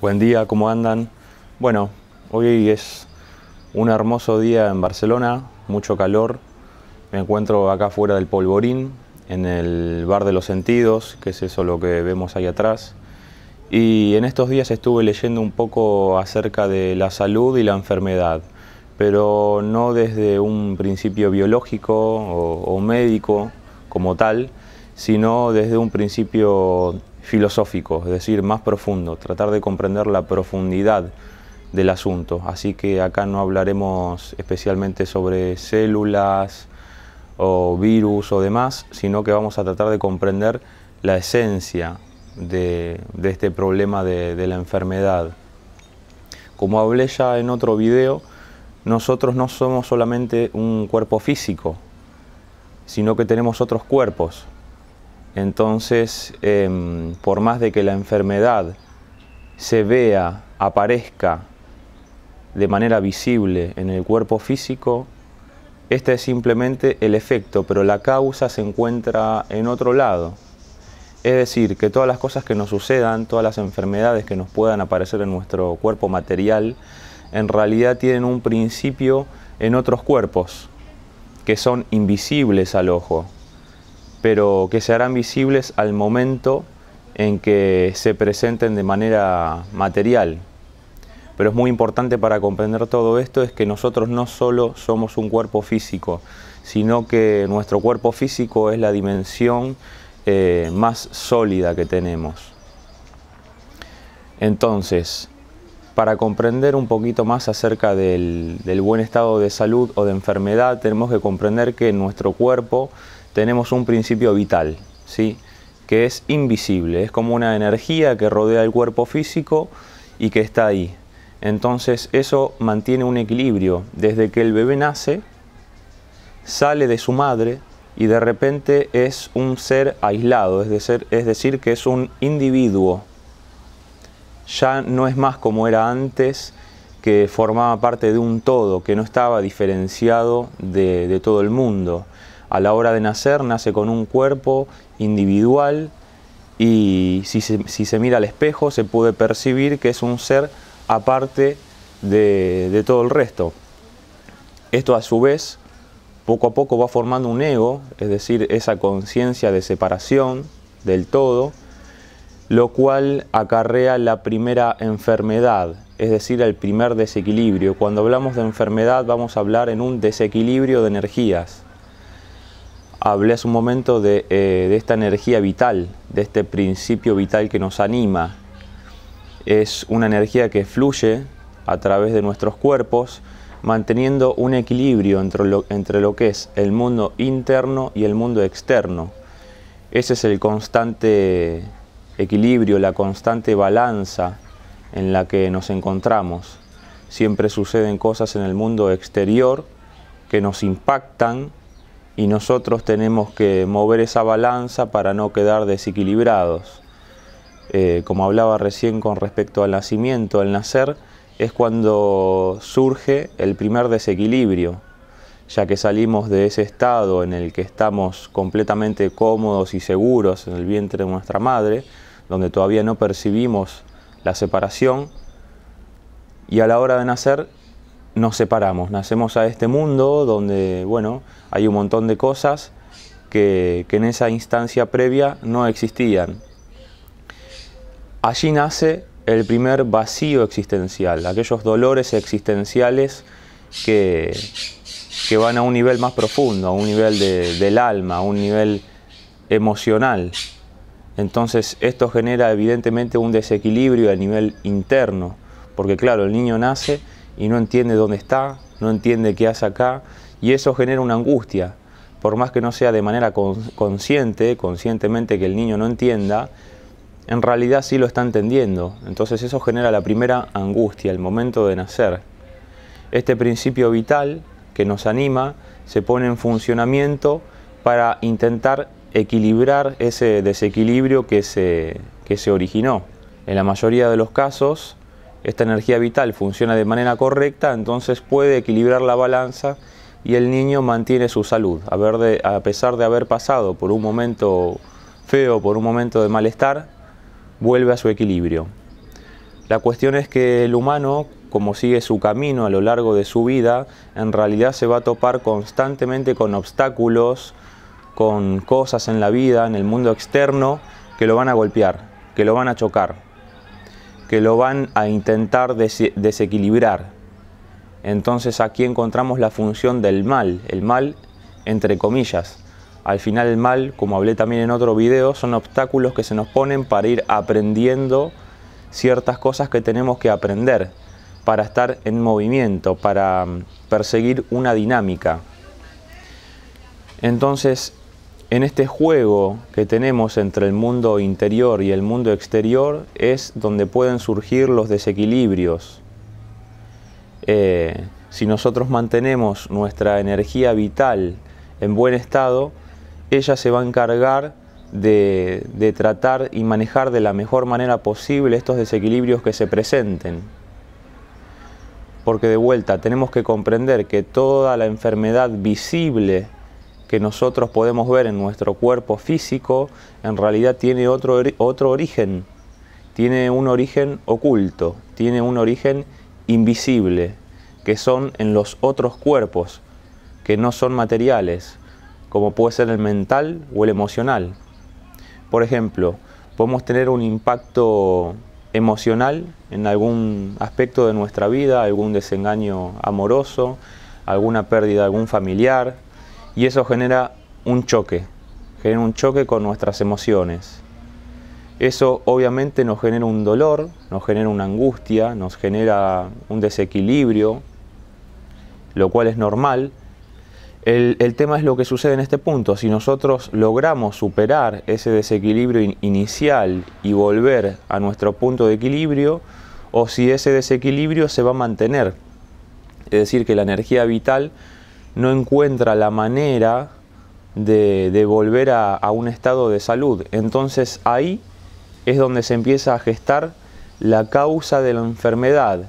Buen día, ¿cómo andan? Bueno, hoy es un hermoso día en Barcelona, mucho calor. Me encuentro acá fuera del Polvorín, en el Bar de los Sentidos, que es eso lo que vemos ahí atrás. Y en estos días estuve leyendo un poco acerca de la salud y la enfermedad, pero no desde un principio biológico o, médico como tal, sino desde un principio filosófico, es decir, más profundo, tratar de comprender la profundidad del asunto. Así que acá no hablaremos especialmente sobre células o virus o demás, sino que vamos a tratar de comprender la esencia de, este problema de la enfermedad. Como hablé ya en otro video, nosotros no somos solamente un cuerpo físico, sino que tenemos otros cuerpos, entonces, em, por más de que la enfermedad se vea, aparezca de manera visible en el cuerpo físico, este es simplemente el efecto, pero la causa se encuentra en otro lado. Es decir, que todas las cosas que nos sucedan, todas las enfermedades que nos puedan aparecer en nuestro cuerpo material, en realidad tienen un principio en otros cuerpos, que son invisibles al ojo, pero que se harán visibles al momento en que se presenten de manera material. Pero es muy importante para comprender todo esto es que nosotros no solo somos un cuerpo físico, sino que nuestro cuerpo físico es la dimensión eh, más sólida que tenemos. Entonces, para comprender un poquito más acerca del buen estado de salud o de enfermedad, tenemos que comprender que nuestro cuerpo tenemos un principio vital, ¿sí? que es invisible, es como una energía que rodea el cuerpo físico y que está ahí. Entonces eso mantiene un equilibrio. Desde que el bebé nace, sale de su madre y de repente es un ser aislado, es decir, que es un individuo. Ya no es más como era antes, que formaba parte de un todo, que no estaba diferenciado de todo el mundo a la hora de nacer nace con un cuerpo individual y si se, mira al espejo se puede percibir que es un ser aparte de todo el resto. Esto a su vez poco a poco va formando un ego, es decir, esa conciencia de separación del todo, lo cual acarrea la primera enfermedad, es decir, el primer desequilibrio. Cuando hablamos de enfermedad vamos a hablar en un desequilibrio de energías hablé hace un momento eh, de, esta energía vital, de este principio vital que nos anima. Es una energía que fluye a través de nuestros cuerpos, manteniendo un equilibrio entre lo, entre lo que es el mundo interno y el mundo externo. Ese es el constante equilibrio, la constante balanza en la que nos encontramos. Siempre suceden cosas en el mundo exterior que nos impactan y nosotros tenemos que mover esa balanza para no quedar desequilibrados. Eh, como hablaba recién con respecto al nacimiento, al nacer, es cuando surge el primer desequilibrio, ya que salimos de ese estado en el que estamos completamente cómodos y seguros en el vientre de nuestra madre, donde todavía no percibimos la separación, y a la hora de nacer nos separamos, nacemos a este mundo donde, bueno, hay un montón de cosas que, que en esa instancia previa no existían. Allí nace el primer vacío existencial, aquellos dolores existenciales que, que van a un nivel más profundo, a un nivel del alma, a un nivel emocional. Entonces esto genera evidentemente un desequilibrio a nivel interno, porque claro, el niño nace y no entiende dónde está, no entiende qué hace acá y eso genera una angustia. Por más que no sea de manera consciente, conscientemente que el niño no entienda, en realidad sí lo está entendiendo. Entonces eso genera la primera angustia, el momento de nacer. Este principio vital que nos anima se pone en funcionamiento para intentar equilibrar ese desequilibrio que se, que se originó. En la mayoría de los casos, esta energía vital funciona de manera correcta, entonces puede equilibrar la balanza y el niño mantiene su salud. A, pesar de haber pasado por un momento feo, por un momento de malestar, vuelve a su equilibrio. La cuestión es que el humano, como sigue su camino a lo largo de su vida, en realidad se va a topar constantemente con obstáculos, con cosas en la vida, en el mundo externo, que lo van a golpear, que lo van a chocar que lo van a intentar desequilibrar. Entonces aquí encontramos la función del mal, el mal entre comillas. Al final el mal, como hablé también en otro video, son obstáculos que se nos ponen para ir aprendiendo ciertas cosas que tenemos que aprender, para estar en movimiento, para mm, perseguir una dinámica. Entonces, en este juego que tenemos entre el mundo interior y el mundo exterior es donde pueden surgir los desequilibrios. Eh, si nosotros mantenemos nuestra energía vital en buen estado, ella se va a encargar de tratar y manejar de la mejor manera posible estos desequilibrios que se presenten. Porque de vuelta tenemos que comprender que toda la enfermedad visible que nosotros podemos ver en nuestro cuerpo físico en realidad tiene otro, otro origen, tiene un origen oculto, tiene un origen invisible, que son en los otros cuerpos, que no son materiales, como puede ser el mental o el emocional. Por ejemplo, podemos tener un impacto emocional en algún aspecto de nuestra vida, algún desengaño amoroso, alguna pérdida de algún familiar, y eso genera un choque, genera un choque con nuestras emociones. Eso obviamente nos genera un dolor, nos genera una angustia, nos genera un desequilibrio, lo cual es normal. El, tema es lo que sucede en este punto. Si nosotros logramos superar ese desequilibrio inicial y volver a nuestro punto de equilibrio, o si ese desequilibrio se va a mantener. Es decir, que la energía vital no encuentra la manera de, volver a, a, un estado de salud. Entonces ahí es donde se empieza a gestar la causa de la enfermedad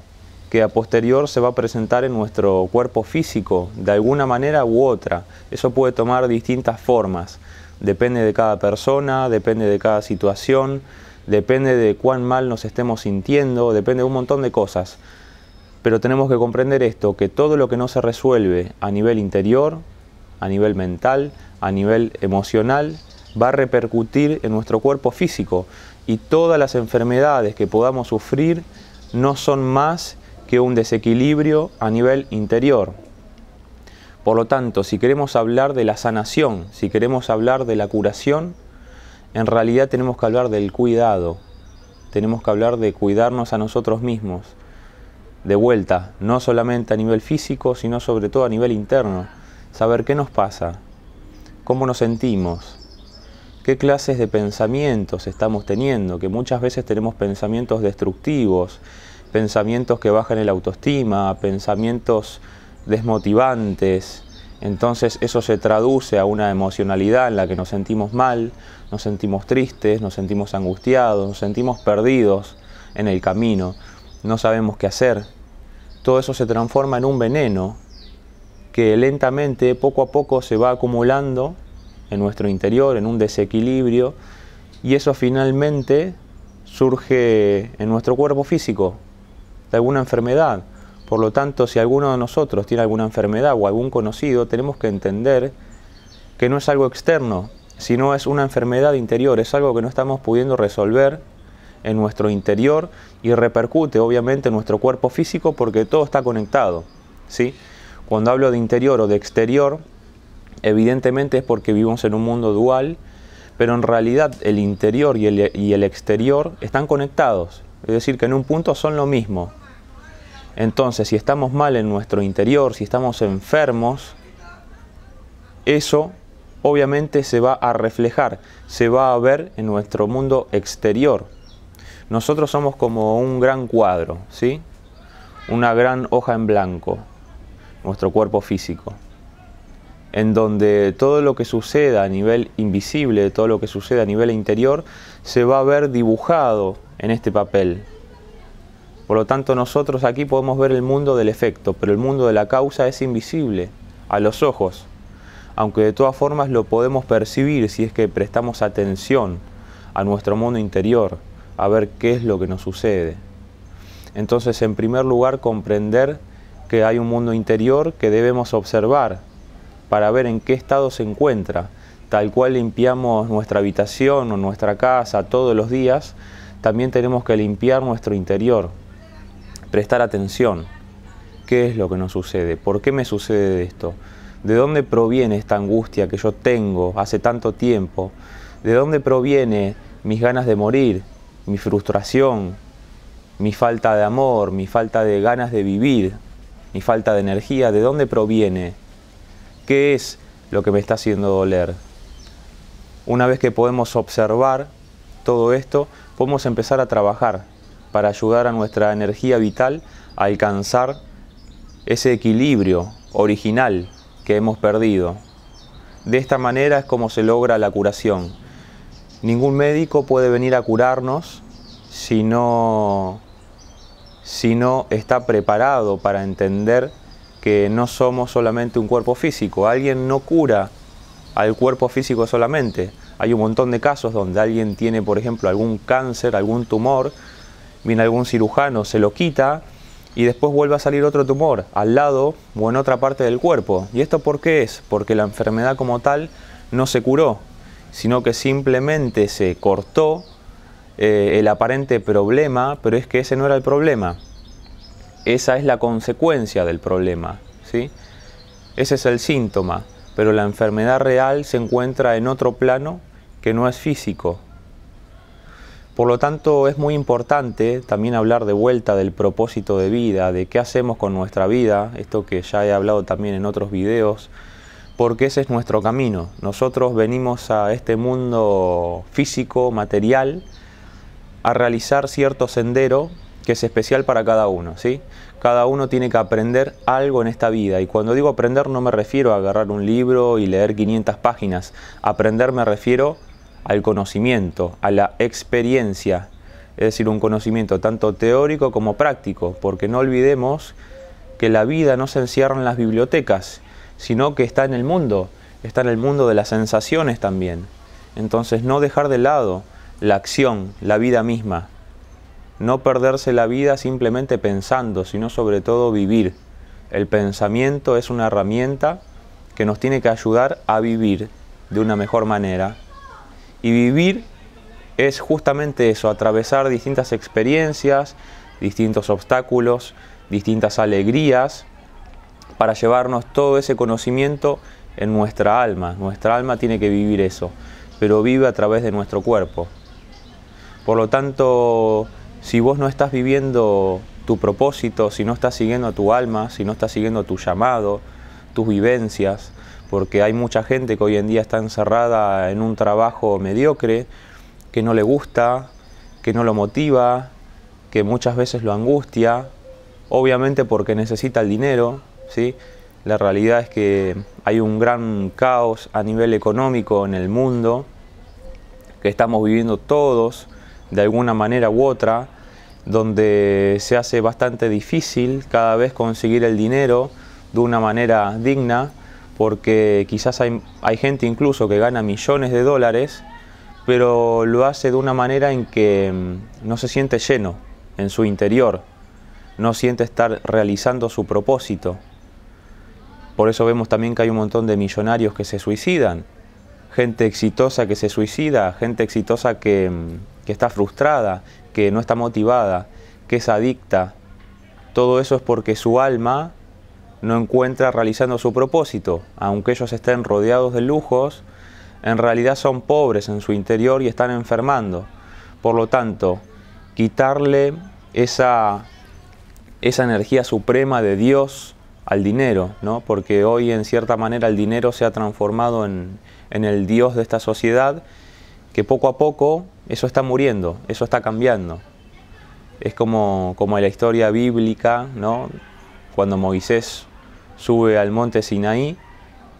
que a posterior se va a presentar en nuestro cuerpo físico, de alguna manera u otra. Eso puede tomar distintas formas. Depende de cada persona, depende de cada situación, depende de cuán mal nos estemos sintiendo, depende de un montón de cosas pero tenemos que comprender esto, que todo lo que no se resuelve a nivel interior, a nivel mental, a nivel emocional, va a repercutir en nuestro cuerpo físico y todas las enfermedades que podamos sufrir no son más que un desequilibrio a nivel interior. Por lo tanto, si queremos hablar de la sanación, si queremos hablar de la curación, en realidad tenemos que hablar del cuidado, tenemos que hablar de cuidarnos a nosotros mismos, de vuelta, no solamente a nivel físico, sino sobre todo a nivel interno. Saber qué nos pasa, cómo nos sentimos, qué clases de pensamientos estamos teniendo, que muchas veces tenemos pensamientos destructivos, pensamientos que bajan el autoestima, pensamientos desmotivantes. Entonces eso se traduce a una emocionalidad en la que nos sentimos mal, nos sentimos tristes, nos sentimos angustiados, nos sentimos perdidos en el camino no sabemos qué hacer. Todo eso se transforma en un veneno que lentamente, poco a poco, se va acumulando en nuestro interior, en un desequilibrio, y eso finalmente surge en nuestro cuerpo físico, de alguna enfermedad. Por lo tanto, si alguno de nosotros tiene alguna enfermedad o algún conocido, tenemos que entender que no es algo externo, sino es una enfermedad interior, es algo que no estamos pudiendo resolver en nuestro interior y repercute obviamente en nuestro cuerpo físico porque todo está conectado. ¿sí? Cuando hablo de interior o de exterior, evidentemente es porque vivimos en un mundo dual, pero en realidad el interior y el, y el exterior están conectados, es decir, que en un punto son lo mismo. Entonces, si estamos mal en nuestro interior, si estamos enfermos, eso obviamente se va a reflejar, se va a ver en nuestro mundo exterior. Nosotros somos como un gran cuadro, ¿sí? Una gran hoja en blanco, nuestro cuerpo físico, en donde todo lo que suceda a nivel invisible, todo lo que suceda a nivel interior, se va a ver dibujado en este papel. Por lo tanto, nosotros aquí podemos ver el mundo del efecto, pero el mundo de la causa es invisible a los ojos, aunque de todas formas lo podemos percibir si es que prestamos atención a nuestro mundo interior a ver qué es lo que nos sucede. Entonces, en primer lugar, comprender que hay un mundo interior que debemos observar para ver en qué estado se encuentra. Tal cual limpiamos nuestra habitación o nuestra casa todos los días, también tenemos que limpiar nuestro interior, prestar atención. ¿Qué es lo que nos sucede? ¿Por qué me sucede esto? ¿De dónde proviene esta angustia que yo tengo hace tanto tiempo? ¿De dónde proviene mis ganas de morir, mi frustración, mi falta de amor, mi falta de ganas de vivir, mi falta de energía, ¿de dónde proviene? ¿Qué es lo que me está haciendo doler? Una vez que podemos observar todo esto, podemos empezar a trabajar para ayudar a nuestra energía vital a alcanzar ese equilibrio original que hemos perdido. De esta manera es como se logra la curación. Ningún médico puede venir a curarnos si no, si no está preparado para entender que no somos solamente un cuerpo físico. Alguien no cura al cuerpo físico solamente. Hay un montón de casos donde alguien tiene, por ejemplo, algún cáncer, algún tumor, viene algún cirujano, se lo quita y después vuelve a salir otro tumor al lado o en otra parte del cuerpo. ¿Y esto por qué es? Porque la enfermedad como tal no se curó, sino que simplemente se cortó eh, el aparente problema, pero es que ese no era el problema. Esa es la consecuencia del problema, ¿sí? Ese es el síntoma, pero la enfermedad real se encuentra en otro plano que no es físico. Por lo tanto, es muy importante también hablar de vuelta del propósito de vida, de qué hacemos con nuestra vida, esto que ya he hablado también en otros videos, porque ese es nuestro camino. Nosotros venimos a este mundo físico, material, a realizar cierto sendero que es especial para cada uno, ¿sí? Cada uno tiene que aprender algo en esta vida y cuando digo aprender no me refiero a agarrar un libro y leer 500 páginas, aprender me refiero al conocimiento, a la experiencia, es decir, un conocimiento tanto teórico como práctico, porque no olvidemos que la vida no se encierra en las bibliotecas, sino que está en el mundo, está en el mundo de las sensaciones también. Entonces no dejar de lado la acción, la vida misma. No perderse la vida simplemente pensando, sino sobre todo vivir. El pensamiento es una herramienta que nos tiene que ayudar a vivir de una mejor manera. Y vivir es justamente eso, atravesar distintas experiencias, distintos obstáculos, distintas alegrías, para llevarnos todo ese conocimiento en nuestra alma. Nuestra alma tiene que vivir eso, pero vive a través de nuestro cuerpo. Por lo tanto, si vos no estás viviendo tu propósito, si no estás siguiendo a tu alma, si no estás siguiendo tu llamado, tus vivencias, porque hay mucha gente que hoy en día está encerrada en un trabajo mediocre, que no le gusta, que no lo motiva, que muchas veces lo angustia, obviamente porque necesita el dinero, la realidad es que hay un gran caos a nivel económico en el mundo, que estamos viviendo todos de alguna manera u otra, donde se hace bastante difícil cada vez conseguir el dinero de una manera digna, porque quizás hay gente incluso que gana millones de dólares, pero lo hace de una manera en que mm, no se siente lleno en su interior, no siente estar realizando su propósito. Por eso vemos también que hay un montón de millonarios que se suicidan, gente exitosa que se suicida, gente exitosa mm, que, está frustrada, que no está motivada, que es adicta. Todo eso es porque su alma no encuentra realizando su propósito. Aunque ellos estén rodeados de lujos, en realidad son pobres en su interior y están enfermando. Por lo tanto, quitarle esa, esa energía suprema de Dios, al dinero, ¿no? porque hoy en cierta manera el dinero se ha transformado en, el dios de esta sociedad, que poco a poco eso está muriendo, eso está cambiando. Es como, como en la historia bíblica, ¿no? cuando Moisés sube al monte Sinaí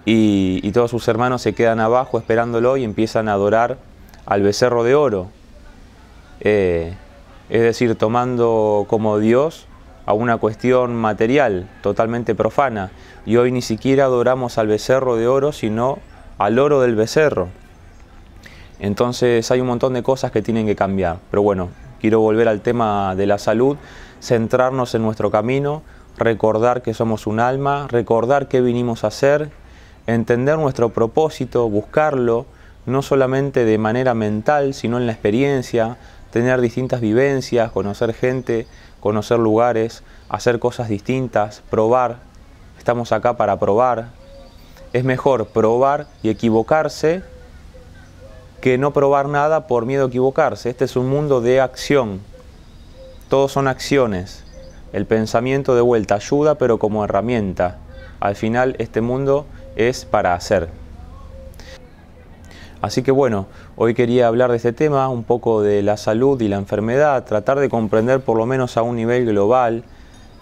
y, todos sus hermanos se quedan abajo esperándolo y empiezan a adorar al becerro de oro, eh, es decir, tomando como Dios a una cuestión material, totalmente profana, y hoy ni siquiera adoramos al becerro de oro, sino al oro del becerro. Entonces hay un montón de cosas que tienen que cambiar, pero bueno, quiero volver al tema de la salud, centrarnos en nuestro camino, recordar que somos un alma, recordar qué vinimos a ser entender nuestro propósito, buscarlo, no solamente de manera mental, sino en la experiencia, tener distintas vivencias, conocer gente, conocer lugares, hacer cosas distintas, probar. Estamos acá para probar. Es mejor probar y equivocarse que no probar nada por miedo a equivocarse. Este es un mundo de acción. Todos son acciones. El pensamiento de vuelta ayuda, pero como herramienta. Al final este mundo es para hacer. Así que bueno, hoy quería hablar de este tema, un poco de la salud y la enfermedad, tratar de comprender por lo menos a un nivel global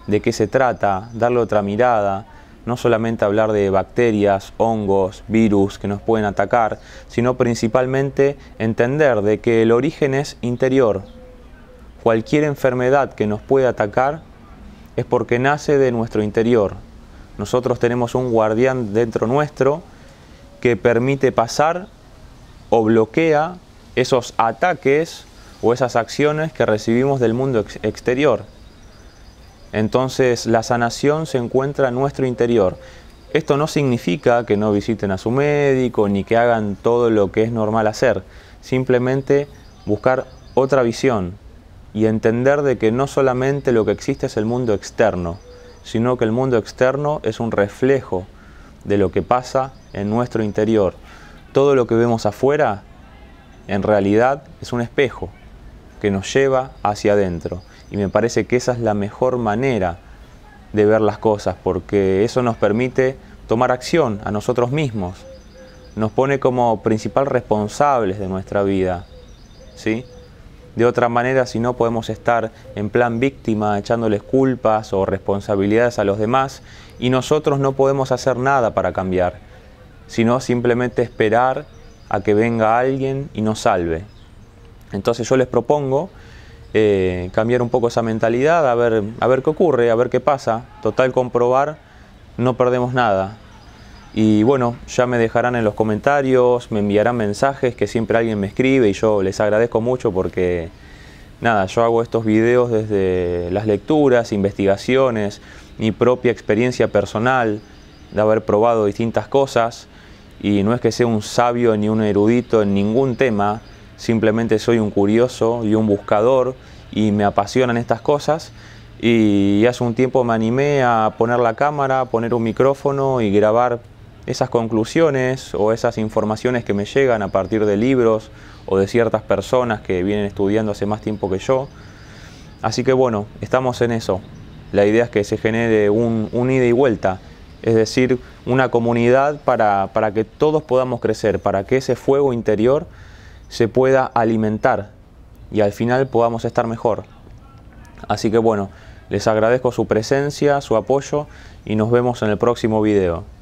de qué se trata, darle otra mirada, no solamente hablar de bacterias, hongos, virus que nos pueden atacar, sino principalmente entender de que el origen es interior. Cualquier enfermedad que nos puede atacar es porque nace de nuestro interior. Nosotros tenemos un guardián dentro nuestro que permite pasar o bloquea esos ataques o esas acciones que recibimos del mundo exterior. Entonces la sanación se encuentra en nuestro interior. Esto no significa que no visiten a su médico ni que hagan todo lo que es normal hacer, simplemente buscar otra visión y entender de que no solamente lo que existe es el mundo externo, sino que el mundo externo es un reflejo de lo que pasa en nuestro interior todo lo que vemos afuera en realidad es un espejo que nos lleva hacia adentro. Y me parece que esa es la mejor manera de ver las cosas, porque eso nos permite tomar acción a nosotros mismos, nos pone como principal responsables de nuestra vida. ¿sí? De otra manera, si no podemos estar en plan víctima, echándoles culpas o responsabilidades a los demás, y nosotros no podemos hacer nada para cambiar sino simplemente esperar a que venga alguien y nos salve. Entonces yo les propongo eh, cambiar un poco esa mentalidad, a ver, a ver qué ocurre, a ver qué pasa. Total, comprobar, no perdemos nada. Y bueno, ya me dejarán en los comentarios, me enviarán mensajes que siempre alguien me escribe y yo les agradezco mucho porque nada, yo hago estos videos desde las lecturas, investigaciones, mi propia experiencia personal, de haber probado distintas cosas y no es que sea un sabio ni un erudito en ningún tema, simplemente soy un curioso y un buscador y me apasionan estas cosas y hace un tiempo me animé a poner la cámara, poner un micrófono y grabar esas conclusiones o esas informaciones que me llegan a partir de libros o de ciertas personas que vienen estudiando hace más tiempo que yo. Así que bueno, estamos en eso. La idea es que se genere un, un ida y vuelta es decir, una comunidad para, que todos podamos crecer, para que ese fuego interior se pueda alimentar y al final podamos estar mejor. Así que bueno, les agradezco su presencia, su apoyo y nos vemos en el próximo video.